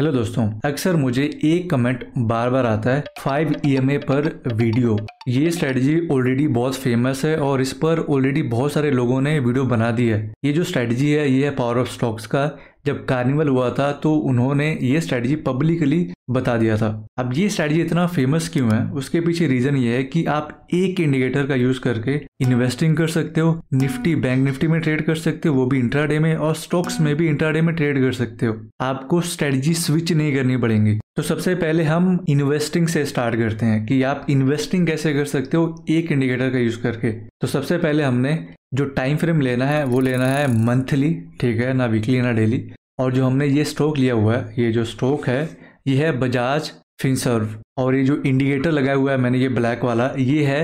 hello दोस्तों अक्सर मुझे एक कमेंट बार बार आता है फाइव ई e पर वीडियो ये स्ट्रेटजी ऑलरेडी बहुत फेमस है और इस पर ऑलरेडी बहुत सारे लोगों ने वीडियो बना दी है ये जो स्ट्रेटजी है ये है पावर ऑफ स्टॉक्स का जब कार्निवल हुआ था तो उन्होंने ये स्ट्रेटजी पब्लिकली बता दिया था अब ये स्ट्रैटेजी इतना फेमस क्यों है उसके पीछे रीज़न ये है कि आप एक इंडिकेटर का यूज़ करके इन्वेस्टिंग कर सकते हो निफ्टी बैंक निफ्टी में ट्रेड कर सकते हो वो भी इंट्राडे में और स्टॉक्स में भी इंट्राडे में ट्रेड कर सकते हो आपको स्ट्रैटेजी स्विच नहीं करनी पड़ेगी तो सबसे पहले हम इन्वेस्टिंग से स्टार्ट करते हैं कि आप इन्वेस्टिंग कैसे कर सकते हो एक इंडिकेटर का यूज़ करके तो सबसे पहले हमने जो टाइम फ्रेम लेना है वो लेना है मंथली ठीक है ना वीकली ना डेली और जो हमने ये स्टॉक लिया हुआ है ये जो स्टॉक है ये है बजाज फिंसर्व और ये जो इंडिकेटर लगाया हुआ है मैंने ये ब्लैक वाला ये है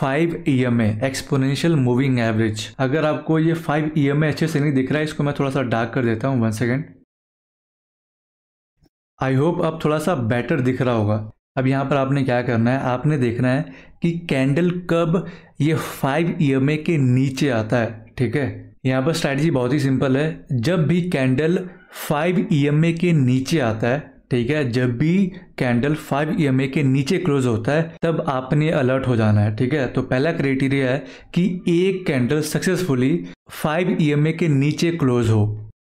five E M A exponential moving average अगर आपको ये फाइव ई एम ए अच्छे से नहीं दिख रहा है इसको मैं थोड़ा सा डार्क कर देता हूँ वन सेकेंड आई होप अब थोड़ा सा बेटर दिख रहा होगा अब यहाँ पर आपने क्या करना है आपने देखना है कि कैंडल कब ये फाइव ई एम ए के नीचे आता है ठीक है यहाँ पर स्ट्रैटेजी बहुत ही सिंपल है जब भी candle five E M A के नीचे आता है ठीक है जब भी कैंडल 5 ई के नीचे क्लोज होता है तब आपने अलर्ट हो जाना है ठीक है तो पहला क्राइटेरिया है कि एक कैंडल सक्सेसफुली 5 ई के नीचे क्लोज हो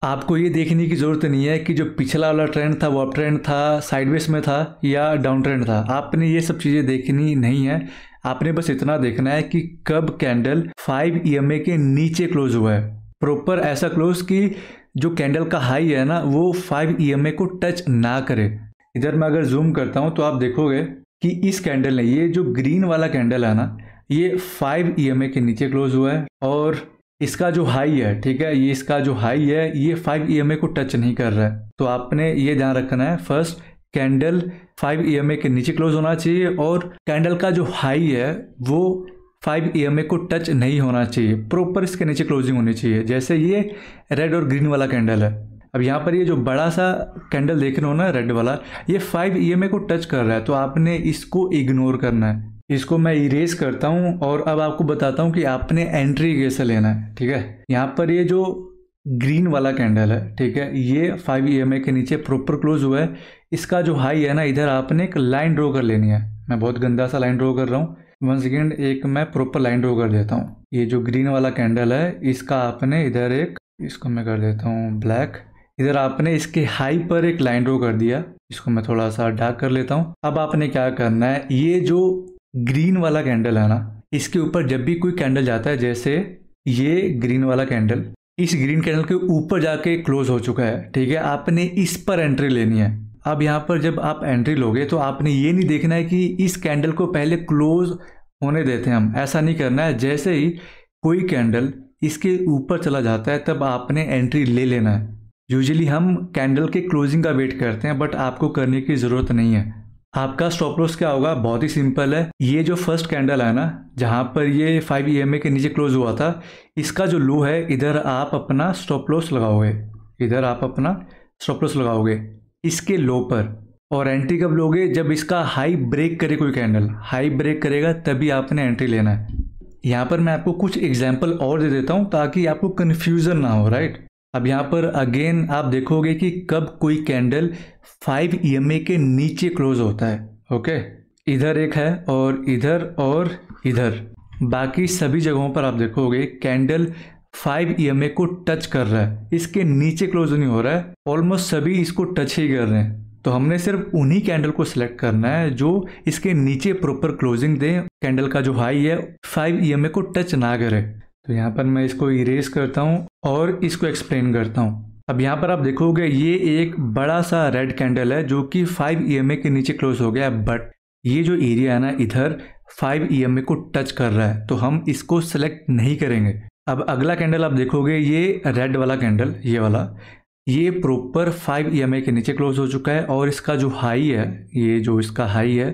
आपको ये देखने की ज़रूरत नहीं है कि जो पिछला वाला ट्रेंड था वो अप ट्रेंड था साइडवेज में था या डाउन ट्रेंड था आपने ये सब चीज़ें देखनी नहीं है आपने बस इतना देखना है कि कब कैंडल फाइव ई के नीचे क्लोज हुआ है प्रॉपर ऐसा क्लोज कि जो कैंडल का हाई है ना वो फाइव ई को टच ना करे इधर मैं अगर जूम करता हूँ तो आप देखोगे कि इस कैंडल ने ये जो ग्रीन वाला कैंडल है ना ये फाइव ई के नीचे क्लोज हुआ है और इसका जो हाई है ठीक है ये इसका जो हाई है ये फाइव ई को टच नहीं कर रहा है तो आपने ये ध्यान रखना है फर्स्ट कैंडल फाइव ई के नीचे क्लोज होना चाहिए और कैंडल का जो हाई है वो फाइव ई को टच नहीं होना चाहिए प्रॉपर इसके नीचे क्लोजिंग होनी चाहिए जैसे ये रेड और ग्रीन वाला कैंडल है अब यहाँ पर ये जो बड़ा सा कैंडल देख रहे हो ना रेड वाला ये फाइव ई को टच कर रहा है तो आपने इसको इग्नोर करना है इसको मैं इरेज करता हूँ और अब आपको बताता हूँ कि आपने एंट्री कैसे लेना है ठीक है यहाँ पर ये जो ग्रीन वाला कैंडल है ठीक है ये फाइव ई के नीचे प्रॉपर क्लोज हुआ है इसका जो हाई है ना इधर आपने एक लाइन ड्रॉ कर लेनी है मैं बहुत गंदा सा लाइन ड्रॉ कर रहा हूँ वन सेकेंड एक मैं प्रॉपर लाइन ड्रॉ कर देता हूँ ये जो ग्रीन वाला कैंडल है इसका आपने इधर एक इसको मैं कर देता हूँ ब्लैक इधर आपने इसके हाई पर एक लाइन ड्रॉ कर दिया इसको मैं थोड़ा सा डार्क कर लेता हूँ अब आपने क्या करना है ये जो ग्रीन वाला कैंडल है ना इसके ऊपर जब भी कोई कैंडल जाता है जैसे ये ग्रीन वाला कैंडल इस ग्रीन कैंडल के ऊपर जाके क्लोज हो चुका है ठीक है आपने इस पर एंट्री लेनी है अब यहाँ पर जब आप एंट्री लोगे तो आपने ये नहीं देखना है कि इस कैंडल को पहले क्लोज होने देते हैं हम ऐसा नहीं करना है जैसे ही कोई कैंडल इसके ऊपर चला जाता है तब आपने एंट्री ले लेना है यूजली हम कैंडल के क्लोजिंग का वेट करते हैं बट आपको करने की ज़रूरत नहीं है आपका स्टॉप लॉस क्या होगा बहुत ही सिंपल है ये जो फर्स्ट कैंडल है ना जहाँ पर ये फाइव ई के नीचे क्लोज हुआ था इसका जो लो है इधर आप अपना स्टॉप लॉस लगाओगे इधर आप अपना स्टॉप लॉस लगाओगे इसके लो पर और एंट्री कब लोगे जब इसका हाई ब्रेक करे कोई कैंडल हाई ब्रेक करेगा तभी आपने एंट्री लेना है यहाँ पर मैं आपको कुछ एग्जाम्पल और दे देता हूँ ताकि आपको कन्फ्यूज़न ना हो राइट अब यहाँ पर अगेन आप देखोगे कि कब कोई कैंडल फाइव ई के नीचे क्लोज होता है ओके इधर एक है और इधर और इधर बाकी सभी जगहों पर आप देखोगे कैंडल फाइव ई e को टच कर रहा है इसके नीचे क्लोज नहीं हो रहा है ऑलमोस्ट सभी इसको टच ही कर रहे हैं तो हमने सिर्फ उन्हीं कैंडल को सिलेक्ट करना है जो इसके नीचे प्रॉपर क्लोजिंग दे कैंडल का जो हाई है फाइव ई e को टच ना करे तो यहाँ पर मैं इसको इरेज करता हूँ और इसको एक्सप्लेन करता हूँ अब यहाँ पर आप देखोगे ये एक बड़ा सा रेड कैंडल है जो कि फाइव ई e के नीचे क्लोज हो गया है बट ये जो एरिया है ना इधर फाइव ई को टच कर रहा है तो हम इसको सेलेक्ट नहीं करेंगे अब अगला कैंडल आप देखोगे ये रेड वाला कैंडल ये वाला ये प्रॉपर फाइव ई के नीचे क्लोज हो चुका है और इसका जो हाई है ये जो इसका हाई है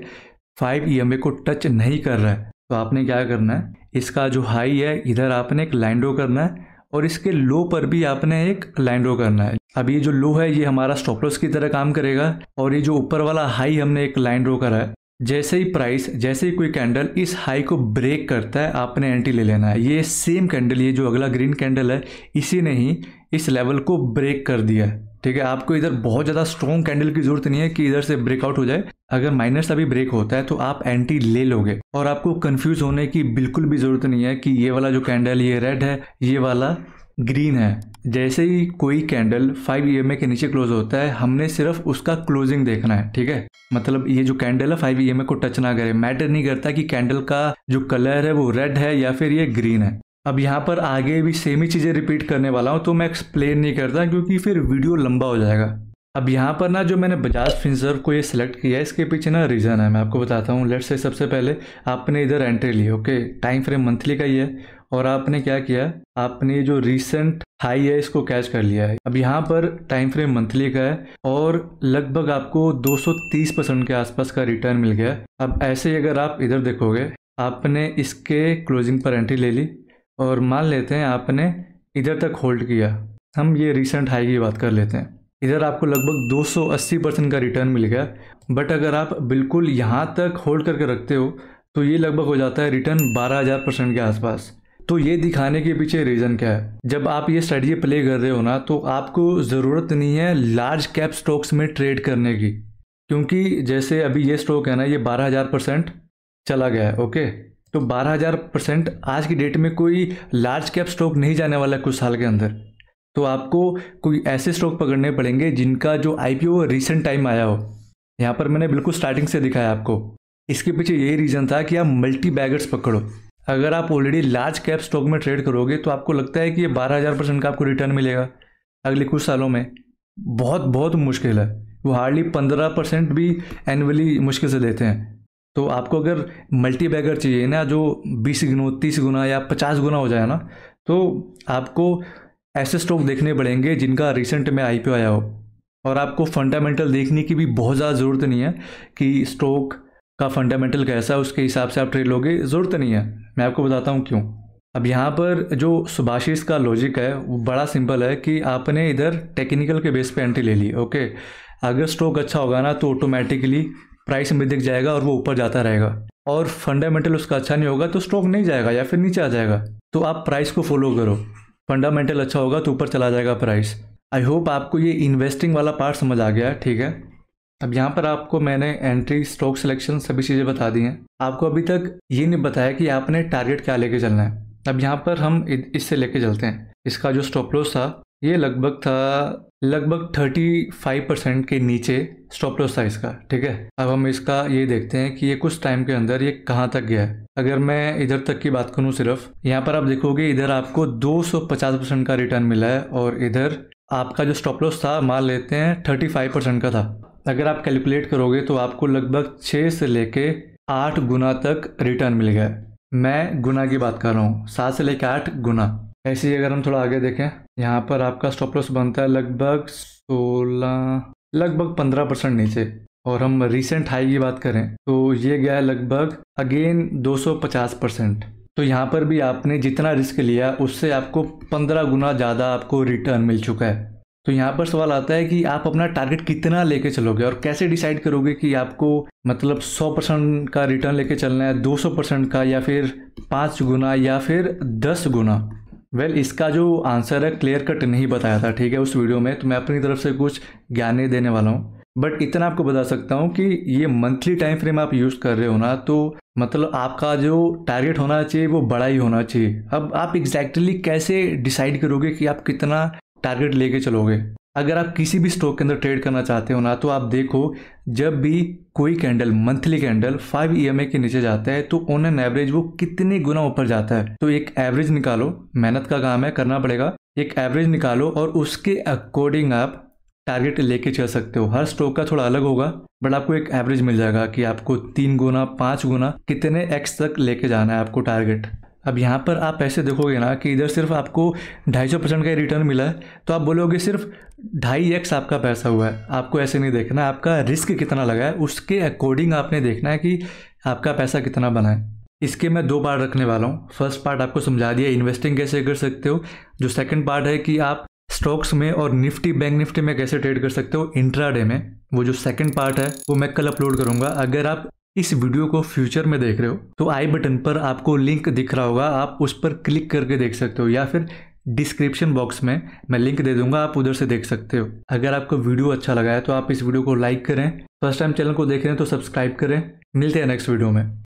फाइव ई e को टच नहीं कर रहा है तो आपने क्या करना है इसका जो हाई है इधर आपने एक लाइन ड्रो करना है और इसके लो पर भी आपने एक लाइन ड्रो करना है अब ये जो लो है ये हमारा स्टॉपलॉस की तरह काम करेगा और ये जो ऊपर वाला हाई हमने एक लाइन ड्रो करा है जैसे ही प्राइस जैसे ही कोई कैंडल इस हाई को ब्रेक करता है आपने एंट्री ले लेना है ये सेम कैंडल ये जो अगला ग्रीन कैंडल है इसी ने ही इस लेवल को ब्रेक कर दिया है ठीक है आपको इधर बहुत ज़्यादा स्ट्रॉन्ग कैंडल की जरूरत नहीं है कि इधर से ब्रेकआउट हो जाए अगर माइनस अभी ब्रेक होता है तो आप एंटी ले लोगे और आपको कंफ्यूज होने की बिल्कुल भी जरूरत नहीं है कि ये वाला जो कैंडल ये रेड है ये वाला ग्रीन है जैसे ही कोई कैंडल फाइव ई के नीचे क्लोज होता है हमने सिर्फ उसका क्लोजिंग देखना है ठीक है मतलब ये जो कैंडल है फाइव ई को टच ना करे मैटर नहीं करता कि कैंडल का जो कलर है वो रेड है या फिर ये ग्रीन है अब यहाँ पर आगे भी सेम ही चीज़ें रिपीट करने वाला हूँ तो मैं एक्सप्लेन नहीं करता क्योंकि फिर वीडियो लंबा हो जाएगा अब यहाँ पर ना जो मैंने बजाज फिंसर को ये सिलेक्ट किया है इसके पीछे ना रीज़न है मैं आपको बताता हूँ लेट्स से सबसे पहले आपने इधर एंट्री ली ओके टाइम फ्रेम मंथली का ही है और आपने क्या किया आपने जो रिसेंट हाई है इसको कैच कर लिया है अब यहाँ पर टाइम फ्रेम मंथली का है और लगभग आपको 230 परसेंट के आसपास का रिटर्न मिल गया अब ऐसे ही अगर आप इधर देखोगे आपने इसके क्लोजिंग पर एंट्री ले ली और मान लेते हैं आपने इधर तक होल्ड किया हम ये रिसेंट हाई की बात कर लेते हैं इधर आपको लगभग 280 परसेंट का रिटर्न मिल गया बट अगर आप बिल्कुल यहाँ तक होल्ड करके रखते हो तो ये लगभग हो जाता है रिटर्न 12000 परसेंट के आसपास तो ये दिखाने के पीछे रीज़न क्या है जब आप ये स्टडी प्ले कर रहे हो ना तो आपको ज़रूरत नहीं है लार्ज कैप स्टॉक्स में ट्रेड करने की क्योंकि जैसे अभी ये स्टॉक है ना ये बारह हज़ार परसेंट चला गया है ओके तो बारह हज़ार परसेंट आज की डेट में कोई लार्ज कैप स्टॉक नहीं जाने वाला है कुछ साल के अंदर तो आपको कोई ऐसे स्टॉक पकड़ने पड़ेंगे जिनका जो I P O recent time आया हो यहाँ पर मैंने बिल्कुल स्टार्टिंग से दिखाया आपको इसके पीछे यही रीज़न था कि आप मल्टी बैगर्स पकड़ो अगर आप ऑलरेडी लार्ज कैप स्टॉक में ट्रेड करोगे तो आपको लगता है कि ये बारह हज़ार परसेंट का आपको रिटर्न मिलेगा अगले कुछ सालों में बहुत बहुत मुश्किल है वो हार्डली पंद्रह परसेंट भी एनुअली मुश्किल से देते हैं तो आपको अगर मल्टी बैगर चाहिए ना जो बीस गुना तीस गुना या पचास गुना हो जाए ना तो आपको ऐसे स्टॉक देखने पड़ेंगे जिनका रिसेंट में आई आया हो और आपको फंडामेंटल देखने की भी बहुत ज़्यादा ज़रूरत नहीं है कि स्टॉक का फंडामेंटल कैसा है उसके हिसाब से आप ट्रेड लोगे ज़रूरत नहीं है मैं आपको बताता हूँ क्यों अब यहाँ पर जो सुभाषिश का लॉजिक है वो बड़ा सिंपल है कि आपने इधर टेक्निकल के बेस पे एंट्री ले ली ओके अगर स्टॉक अच्छा होगा ना तो ऑटोमेटिकली प्राइस में दिख जाएगा और वो ऊपर जाता रहेगा और फंडामेंटल उसका अच्छा नहीं होगा तो स्टॉक नहीं जाएगा या फिर नीचे आ जाएगा तो आप प्राइस को फॉलो करो फंडामेंटल अच्छा होगा तो ऊपर चला जाएगा प्राइस आई होप आपको ये इन्वेस्टिंग वाला पार्ट समझ आ गया ठीक है अब यहाँ पर आपको मैंने एंट्री स्ट्रोक सिलेक्शन सभी चीज़ें बता दी हैं आपको अभी तक ये नहीं बताया कि आपने टारगेट क्या लेके चलना है अब यहाँ पर हम इससे लेके चलते हैं इसका जो स्टॉप लॉस था ये लगभग था लगभग 35 परसेंट के नीचे स्टॉप लॉस था इसका ठीक है अब हम इसका ये देखते हैं कि ये कुछ टाइम के अंदर ये कहाँ तक गया है अगर मैं इधर तक की बात करूँ सिर्फ यहाँ पर आप देखोगे इधर आपको पचास परसेंट का रिटर्न मिला है और इधर आपका जो स्टॉप लॉस था मान लेते हैं फाइव परसेंट का था अगर आप कैलकुलेट करोगे तो आपको लगभग छः से लेके आठ गुना तक रिटर्न मिल गया मैं गुना की बात कर रहा हूँ सात से लेके आठ गुना ऐसे ही अगर हम थोड़ा आगे देखें यहाँ पर आपका स्टॉप लॉस बनता है लगभग सोलह लगभग पंद्रह परसेंट नीचे और हम रिसेंट हाई की बात करें तो ये गया लगभग अगेन पचास परसेंट तो यहाँ पर भी आपने जितना रिस्क लिया उससे आपको 15 गुना ज़्यादा आपको रिटर्न मिल चुका है तो यहाँ पर सवाल आता है कि आप अपना टारगेट कितना लेके चलोगे और कैसे डिसाइड करोगे कि आपको मतलब 100 परसेंट का रिटर्न लेके चलना है 200 परसेंट का या फिर पाँच गुना या फिर दस गुना वेल well, इसका जो आंसर है क्लियर कट नहीं बताया था ठीक है उस वीडियो में तो मैं अपनी तरफ से कुछ ज्ञाने देने वाला हूँ बट इतना आपको बता सकता हूँ कि ये मंथली टाइम फ्रेम आप यूज़ कर रहे हो ना तो मतलब आपका जो टारगेट होना चाहिए वो बड़ा ही होना चाहिए अब आप एग्जैक्टली exactly कैसे डिसाइड करोगे कि आप कितना टारगेट लेके चलोगे अगर आप किसी भी स्टॉक के अंदर ट्रेड करना चाहते हो ना तो आप देखो जब भी कोई candle monthly candle five E के नीचे जाता है तो ऑन एन एवरेज वो कितने गुना ऊपर जाता है तो एक एवरेज निकालो मेहनत का काम है करना पड़ेगा एक एवरेज निकालो और उसके अकॉर्डिंग आप टारगेट लेके चल सकते हो हर स्टॉक का थोड़ा अलग होगा बट आपको एक एवरेज मिल जाएगा कि आपको तीन गुना पांच गुना कितने एक्स तक लेके जाना है आपको टारगेट अब यहाँ पर आप पैसे देखोगे ना कि इधर सिर्फ आपको ढाई सौ परसेंट का रिटर्न मिला है तो आप बोलोगे सिर्फ ढाई एक्स आपका पैसा हुआ है आपको ऐसे नहीं देखना आपका रिस्क कितना लगा है उसके अकॉर्डिंग आपने देखना है कि आपका पैसा कितना बना है इसके मैं दो पार्ट रखने वाला हूँ फर्स्ट पार्ट आपको समझा दिया इन्वेस्टिंग कैसे कर सकते हो जो सेकंड पार्ट है कि आप स्टॉक्स में और निफ्टी बैंक निफ्टी में कैसे ट्रेड कर सकते हो इंट्राडे में वो जो सेकंड पार्ट है वो मैं कल अपलोड करूंगा अगर आप इस वीडियो को फ्यूचर में देख रहे हो तो आई बटन पर आपको लिंक दिख रहा होगा आप उस पर क्लिक करके देख सकते हो या फिर डिस्क्रिप्शन बॉक्स में मैं लिंक दे दूंगा आप उधर से देख सकते हो अगर आपको वीडियो अच्छा लगा है तो आप इस वीडियो को लाइक करें फर्स्ट टाइम चैनल को देख रहे हैं तो सब्सक्राइब करें मिलते हैं नेक्स्ट वीडियो में